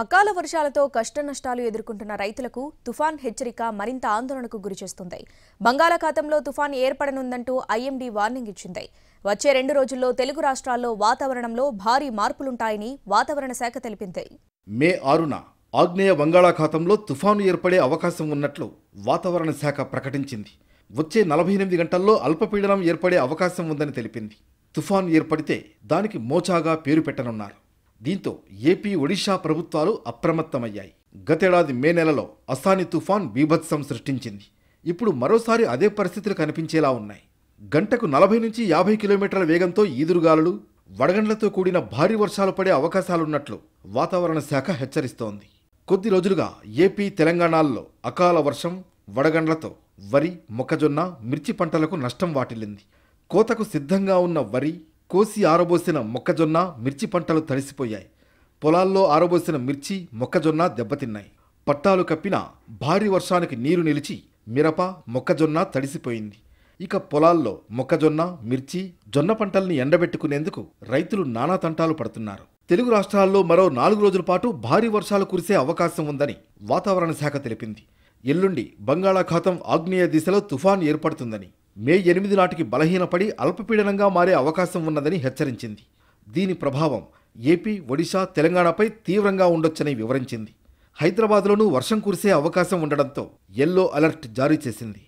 అకాల వర్షాలతో కష్టనష్టాలు ఎదుర్కొంటున్న రైతులకు తుఫాన్ హెచ్చరిక మరింత ఆందోళనకు గురిచేస్తుంది బంగాళాఖాతంలో తుఫాన్ ఏర్పడనుందంటూ ఐఎండీ వార్నింగ్ ఇచ్చింది వచ్చే రెండు రోజుల్లో తెలుగు రాష్ట్రాల్లో వాతావరణంలో భారీ మార్పులుంటాయని వాతావరణ శాఖ తెలిపింది మే ఆరున ఆగ్నేయ బంగాళాఖాతంలో తుఫాను ఏర్పడే అవకాశం ఉన్నట్లు వాతావరణ శాఖ ప్రకటించింది వచ్చే నలభై ఎనిమిది గంటల్లో అల్పపీడనం ఏర్పడే అవకాశం ఉందని తెలిపింది తుఫాను ఏర్పడితే దానికి మోచాగా పేరు పెట్టనున్నారు దీంతో ఏపీ ఒడిషా ప్రభుత్వాలు అప్రమత్తమయ్యాయి గతేడాది మే నెలలో అసాని తుఫాన్ బీభత్సం సృష్టించింది ఇప్పుడు మరోసారి అదే పరిస్థితులు కనిపించేలా ఉన్నాయి గంటకు నలభై నుంచి యాభై కిలోమీటర్ల వేగంతో ఈదురుగాలులు వడగండ్లతో కూడిన భారీ వర్షాలు పడే అవకాశాలున్నట్లు వాతావరణ శాఖ హెచ్చరిస్తోంది కొద్ది రోజులుగా ఏపీ తెలంగాణల్లో అకాల వర్షం వడగండ్లతో వరి మొక్కజొన్న మిర్చి పంటలకు నష్టం వాటిల్లింది కోతకు సిద్ధంగా ఉన్న వరి కోసి ఆరబోసిన మొక్కజొన్న మిర్చి పంటలు తడిసిపోయాయి పొలాల్లో ఆరబోసిన మిర్చి మొక్కజొన్న దెబ్బతిన్నాయి పట్టాలు కప్పిన భారీ వర్షానికి నీరు నిలిచి మిరప మొక్కజొన్న తడిసిపోయింది ఇక పొలాల్లో మొక్కజొన్న మిర్చి జొన్న పంటల్ని ఎండబెట్టుకునేందుకు రైతులు నానా తంటాలు పడుతున్నారు తెలుగు రాష్ట్రాల్లో మరో నాలుగు రోజుల పాటు భారీ వర్షాలు కురిసే అవకాశం ఉందని వాతావరణ శాఖ తెలిపింది ఎల్లుండి బంగాళాఖాతం ఆగ్నేయ దిశలో తుఫాన్ ఏర్పడుతుందని మే ఎనిమిది నాటికి బలహీనపడి అల్పపీడనంగా మారే అవకాశం ఉన్నదని హెచ్చరించింది దీని ప్రభావం ఏపీ ఒడిశా తెలంగాణపై తీవ్రంగా ఉండొచ్చని వివరించింది హైదరాబాద్లోనూ వర్షం కురిసే అవకాశం ఉండడంతో ఎల్లో అలర్ట్ జారీ చేసింది